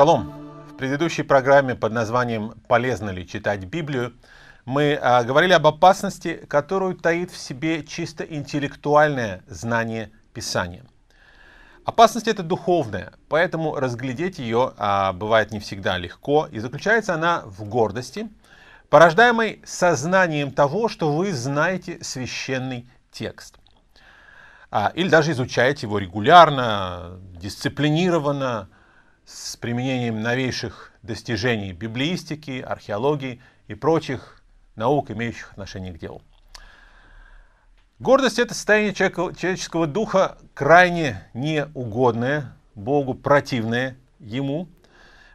Шалом! В предыдущей программе под названием «Полезно ли читать Библию» мы а, говорили об опасности, которую таит в себе чисто интеллектуальное знание Писания. Опасность это духовная, поэтому разглядеть ее а, бывает не всегда легко, и заключается она в гордости, порождаемой сознанием того, что вы знаете священный текст а, – или даже изучаете его регулярно, дисциплинированно, с применением новейших достижений библиистики, археологии и прочих наук, имеющих отношение к делу. Гордость – это состояние человеческого духа, крайне неугодное, Богу противное Ему.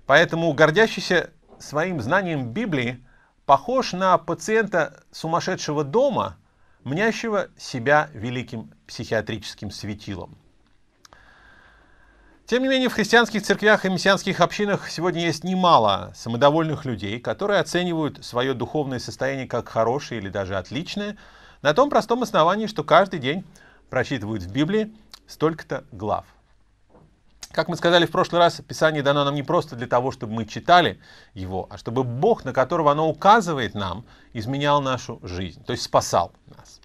Поэтому гордящийся своим знанием Библии похож на пациента сумасшедшего дома, мнящего себя великим психиатрическим светилом – тем не менее, в христианских церквях и мессианских общинах сегодня есть немало самодовольных людей, которые оценивают свое духовное состояние как хорошее или даже отличное, на том простом основании, что каждый день прочитывают в Библии столько-то глав. Как мы сказали в прошлый раз, Писание дано нам не просто для того, чтобы мы читали его, а чтобы Бог, на которого оно указывает нам, изменял нашу жизнь, то есть спасал нас.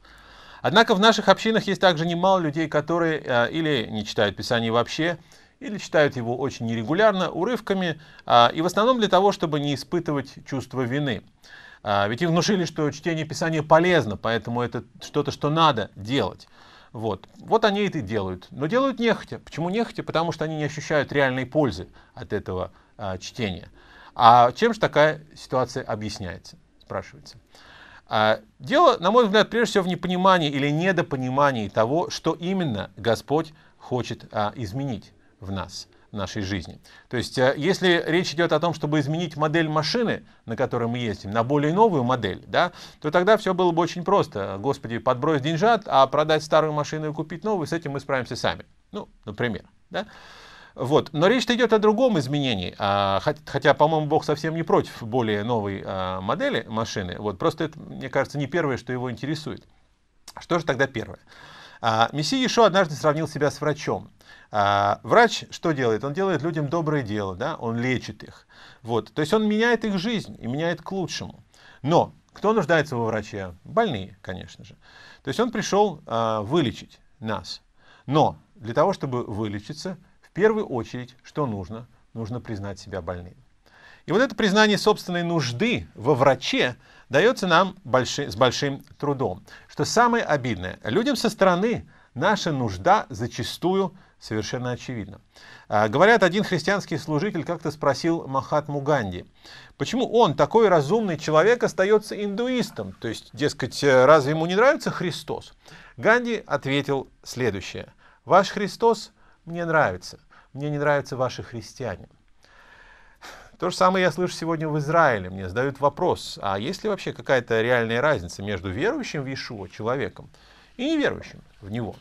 Однако в наших общинах есть также немало людей, которые э, или не читают Писание вообще, или читают его очень нерегулярно, урывками, а, и в основном для того, чтобы не испытывать чувство вины. А, ведь им внушили, что чтение Писания полезно, поэтому это что-то, что надо делать. Вот. вот они это и делают. Но делают нехотя. Почему нехотя? Потому что они не ощущают реальной пользы от этого а, чтения. А чем же такая ситуация объясняется, спрашивается. дело, на мой взгляд, прежде всего в непонимании или недопонимании того, что именно Господь хочет а, изменить в нас, в нашей жизни. То есть, э, если речь идет о том, чтобы изменить модель машины, на которой мы ездим, на более новую модель, да, то тогда все было бы очень просто. Господи, подбрось деньжат, а продать старую машину и купить новую, с этим мы справимся сами. Ну, например. Да? Вот. Но речь идет о другом изменении, а, хотя, по-моему, Бог совсем не против более новой а, модели машины. Вот. Просто это, мне кажется, не первое, что его интересует. Что же тогда первое? А, мессия еще однажды сравнил себя с врачом. А, врач что делает? Он делает людям доброе дело, да? он лечит их. Вот. То есть он меняет их жизнь и меняет к лучшему. Но кто нуждается во враче? Больные, конечно же. То есть он пришел а, вылечить нас. Но для того, чтобы вылечиться, в первую очередь, что нужно? Нужно признать себя больным. И вот это признание собственной нужды во враче дается нам больши, с большим трудом. Что самое обидное, людям со стороны наша нужда зачастую совершенно очевидна. А, говорят, один христианский служитель как-то спросил Махатму Ганди, почему он, такой разумный человек, остается индуистом? То есть, дескать, э, разве ему не нравится Христос? Ганди ответил следующее. Ваш Христос мне нравится, мне не нравятся ваши христиане. То же самое я слышу сегодня в Израиле. Мне задают вопрос, а есть ли вообще какая-то реальная разница между верующим в Иешуа человеком и неверующим в него?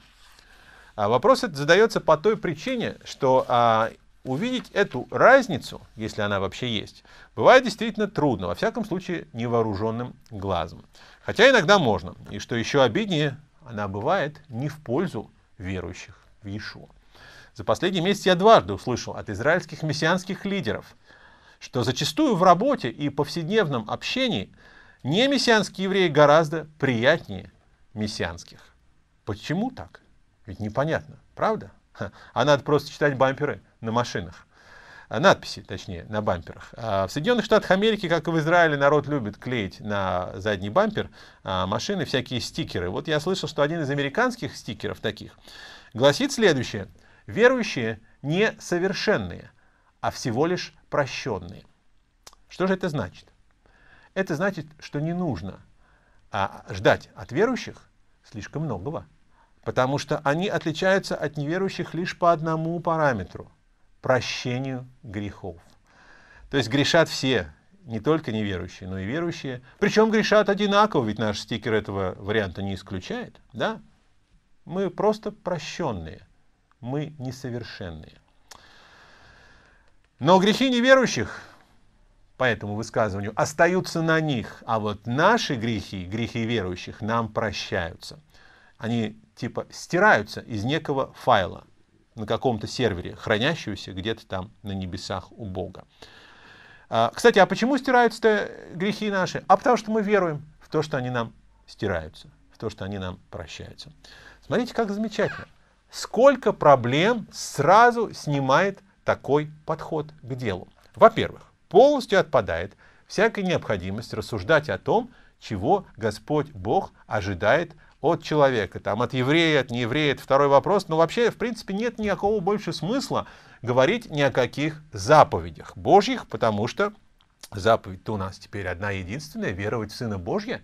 А вопрос этот задается по той причине, что а, увидеть эту разницу, если она вообще есть, бывает действительно трудно, во всяком случае невооруженным глазом. Хотя иногда можно, и что еще обиднее, она бывает не в пользу верующих в Иешуа. За последний месяц я дважды услышал от израильских мессианских лидеров – что зачастую в работе и повседневном общении не мессианские евреи гораздо приятнее мессианских. Почему так? Ведь непонятно, правда? А надо просто читать бамперы на машинах. А, надписи, точнее, на бамперах. А, в Соединенных Штатах Америки, как и в Израиле, народ любит клеить на задний бампер а, машины всякие стикеры. Вот я слышал, что один из американских стикеров таких гласит следующее. Верующие несовершенные – а всего лишь прощенные. Что же это значит? Это значит, что не нужно а, ждать от верующих слишком многого, потому что они отличаются от неверующих лишь по одному параметру – прощению грехов. То есть грешат все, не только неверующие, но и верующие. Причем грешат одинаково, ведь наш стикер этого варианта не исключает. Да? Мы просто прощенные, мы несовершенные. Но грехи неверующих, по этому высказыванию, остаются на них, а вот наши грехи, грехи верующих, нам прощаются. Они типа стираются из некого файла на каком-то сервере, хранящегося где-то там на небесах у Бога. А, кстати, а почему стираются грехи наши? А потому что мы веруем в то, что они нам стираются, в то, что они нам прощаются. Смотрите, как замечательно. Сколько проблем сразу снимает такой подход к делу. Во-первых, полностью отпадает всякая необходимость рассуждать о том, чего Господь Бог ожидает от человека, там, от еврея, от нееврея, это второй вопрос, но вообще, в принципе, нет никакого больше смысла говорить ни о каких заповедях Божьих, потому что заповедь-то у нас теперь одна единственная, веровать в Сына Божья,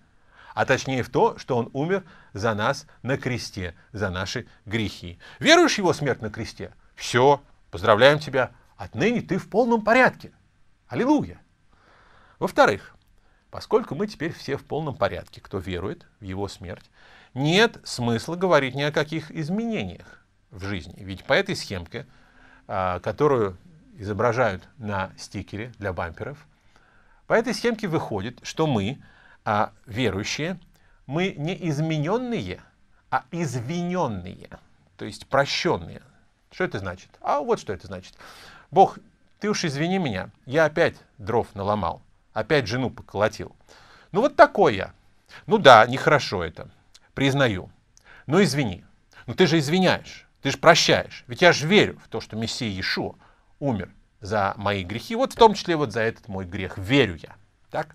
а точнее в то, что Он умер за нас на кресте, за наши грехи. Веруешь в Его смерть на кресте? Все, Поздравляем тебя, отныне ты в полном порядке. Аллилуйя! Во-вторых, поскольку мы теперь все в полном порядке, кто верует в его смерть, нет смысла говорить ни о каких изменениях в жизни. Ведь по этой схемке, а, которую изображают на стикере для бамперов, по этой схемке выходит, что мы, а, верующие, мы не измененные, а извиненные, то есть прощенные, что это значит? А вот что это значит. Бог, ты уж извини меня, я опять дров наломал, опять жену поколотил. Ну вот такой я. Ну да, нехорошо это, признаю. Но ну, извини. Но ну, ты же извиняешь, ты же прощаешь. Ведь я же верю в то, что Мессия Иешуа умер за мои грехи. Вот в том числе вот за этот мой грех. Верю я. Так?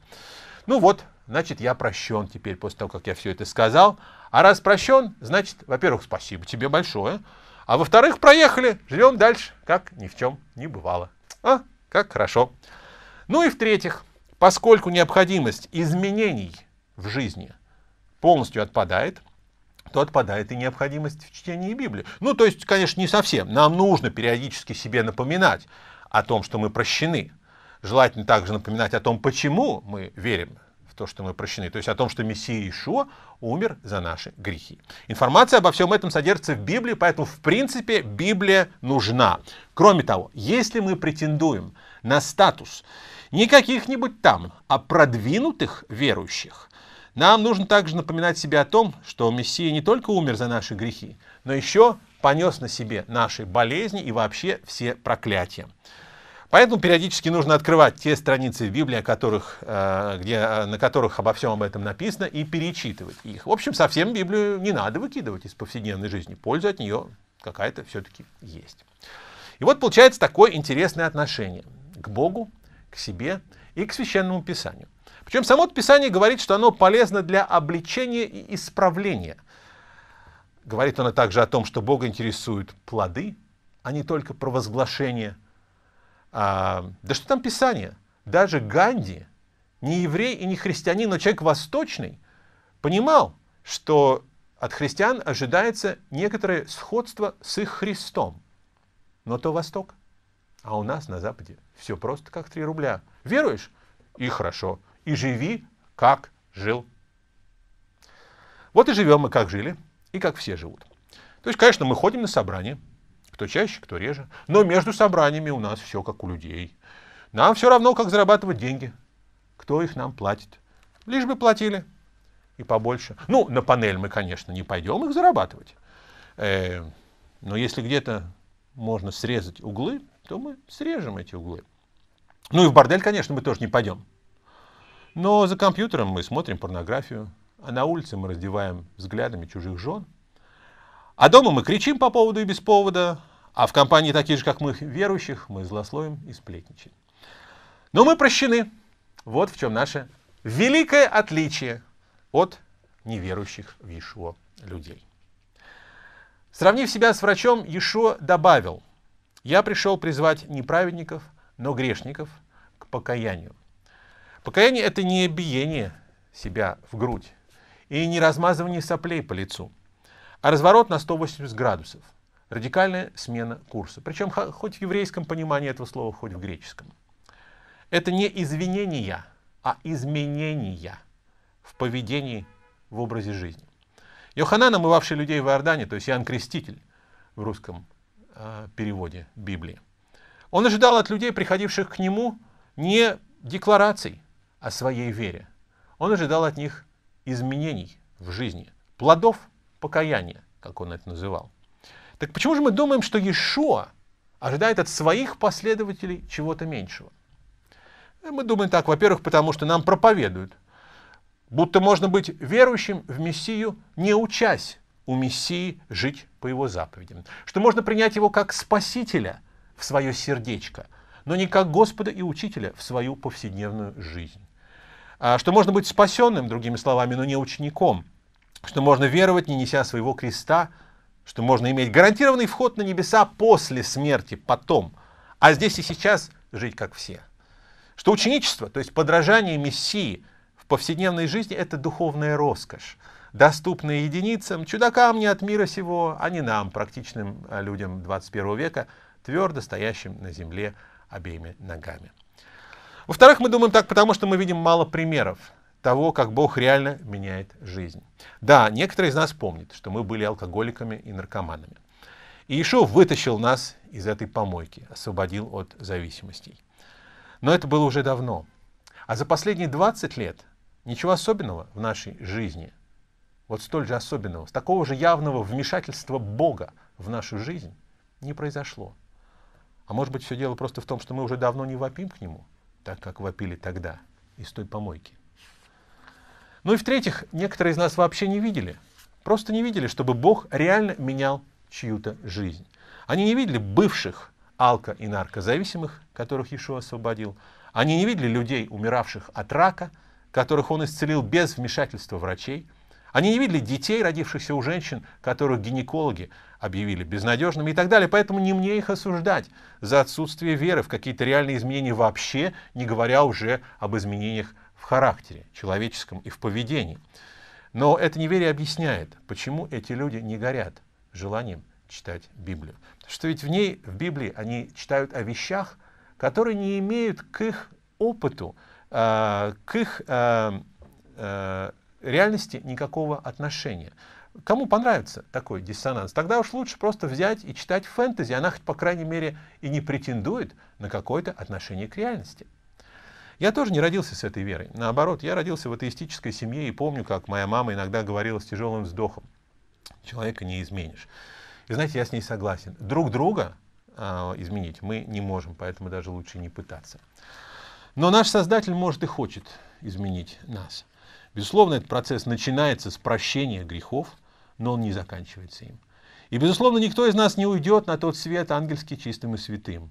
Ну вот, значит, я прощен теперь после того, как я все это сказал. А раз прощен, значит, во-первых, спасибо тебе большое. А во-вторых, проехали, живем дальше, как ни в чем не бывало. А, как хорошо. Ну и в-третьих, поскольку необходимость изменений в жизни полностью отпадает, то отпадает и необходимость в чтении Библии. Ну, то есть, конечно, не совсем. Нам нужно периодически себе напоминать о том, что мы прощены. Желательно также напоминать о том, почему мы верим в то, что мы прощены, то есть о том, что Мессия Ишуа умер за наши грехи. Информация обо всем этом содержится в Библии, поэтому, в принципе, Библия нужна. Кроме того, если мы претендуем на статус не каких-нибудь там, а продвинутых верующих, нам нужно также напоминать себе о том, что Мессия не только умер за наши грехи, но еще понес на себе наши болезни и вообще все проклятия. Поэтому периодически нужно открывать те страницы в Библии, о которых, э, где, э, на которых обо всем об этом написано, и перечитывать их. В общем, совсем Библию не надо выкидывать из повседневной жизни. Польза от нее какая-то все-таки есть. И вот получается такое интересное отношение к Богу, к себе и к священному писанию. Причем само Писание говорит, что оно полезно для обличения и исправления. Говорит оно также о том, что Бога интересуют плоды, а не только провозглашение – а, да что там Писание? Даже Ганди, не еврей и не христианин, но человек восточный, понимал, что от христиан ожидается некоторое сходство с их Христом. Но то Восток. А у нас на Западе все просто как три рубля. Веруешь? И хорошо. И живи, как жил. Вот и живем мы, как жили, и как все живут. То есть, конечно, мы ходим на собрание, кто чаще, кто реже. Но между собраниями у нас все как у людей. Нам все равно, как зарабатывать деньги. Кто их нам платит. Лишь бы платили. И побольше. Ну, на панель мы, конечно, не пойдем их зарабатывать. Эм, но если где-то можно срезать углы, то мы срежем эти углы. Ну и в бордель, конечно, мы тоже не пойдем. Но за компьютером мы смотрим порнографию, а на улице мы раздеваем взглядами чужих жен. А дома мы кричим по поводу и без повода, а в компании таких же, как мы, верующих, мы злословим и сплетничаем. Но мы прощены. Вот в чем наше великое отличие от неверующих в Иешуа людей. Сравнив себя с врачом, Иешуа добавил, «Я пришел призвать не праведников, но грешников к покаянию». Покаяние – это не биение себя в грудь и не размазывание соплей по лицу, а разворот на 180 градусов – Радикальная смена курса. Причем хоть в еврейском понимании этого слова, хоть в греческом. Это не извинения, а изменения в поведении, в образе жизни. Йоханан, омывавший людей в Иордане, то есть Иоанн Креститель в русском э, переводе Библии, он ожидал от людей, приходивших к нему, не деклараций о своей вере. Он ожидал от них изменений в жизни, плодов покаяния, как он это называл. Так почему же мы думаем, что Иешуа ожидает от своих последователей чего-то меньшего? Э, мы думаем так, во-первых, потому что нам проповедуют, будто можно быть верующим в Мессию, не учась у Мессии жить по его заповедям, что можно принять его как Спасителя в свое сердечко, но не как Господа и Учителя в свою повседневную жизнь, а что можно быть спасенным, другими словами, но не учеником, что можно веровать, не неся своего креста, что можно иметь гарантированный вход на небеса после смерти, потом, а здесь и сейчас жить как все. Что ученичество, то есть подражание Мессии в повседневной жизни, это духовная роскошь, доступная единицам, чудакам не от мира сего, а не нам, практичным а, людям 21 века, твердо стоящим на земле обеими ногами. Во-вторых, мы думаем так, потому что мы видим мало примеров того, как Бог реально меняет жизнь. Да, некоторые из нас помнят, что мы были алкоголиками и наркоманами. И Ишов вытащил нас из этой помойки, освободил от зависимостей. Но это было уже давно. А за последние 20 лет ничего особенного в нашей жизни, вот столь же особенного, такого же явного вмешательства Бога в нашу жизнь не произошло. А может быть, все дело просто в том, что мы уже давно не вопим к Нему, так как вопили тогда из той помойки. Ну и в-третьих, некоторые из нас вообще не видели. Просто не видели, чтобы Бог реально менял чью-то жизнь. Они не видели бывших алко- и наркозависимых, которых Иешуа освободил. Они не видели людей, умиравших от рака, которых он исцелил без вмешательства врачей. Они не видели детей, родившихся у женщин, которых гинекологи объявили безнадежными и так далее. Поэтому не мне их осуждать за отсутствие веры в какие-то реальные изменения вообще, не говоря уже об изменениях в характере человеческом и в поведении. Но это неверие объясняет, почему эти люди не горят желанием читать Библию. Что ведь в ней, в Библии, они читают о вещах, которые не имеют к их опыту, э, к их э, э, реальности никакого отношения. Кому понравится такой диссонанс? Тогда уж лучше просто взять и читать фэнтези. Она, хоть, по крайней мере, и не претендует на какое-то отношение к реальности. Я тоже не родился с этой верой. Наоборот, я родился в атеистической семье и помню, как моя мама иногда говорила с тяжелым вздохом. Человека не изменишь. И знаете, я с ней согласен. Друг друга э, изменить мы не можем, поэтому даже лучше не пытаться. Но наш Создатель может и хочет изменить нас. Безусловно, этот процесс начинается с прощения грехов, но он не заканчивается им. И, безусловно, никто из нас не уйдет на тот свет ангельски чистым и святым.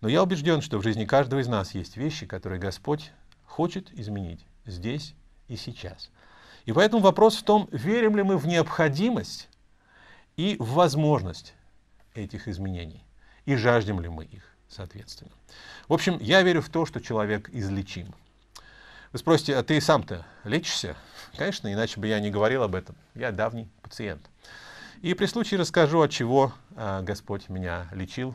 Но я убежден, что в жизни каждого из нас есть вещи, которые Господь хочет изменить здесь и сейчас. И поэтому вопрос в том, верим ли мы в необходимость и в возможность этих изменений, и жаждем ли мы их, соответственно. В общем, я верю в то, что человек излечим. Вы спросите, а ты сам-то лечишься? Конечно, иначе бы я не говорил об этом. Я давний пациент. И при случае расскажу, от чего а, Господь меня лечил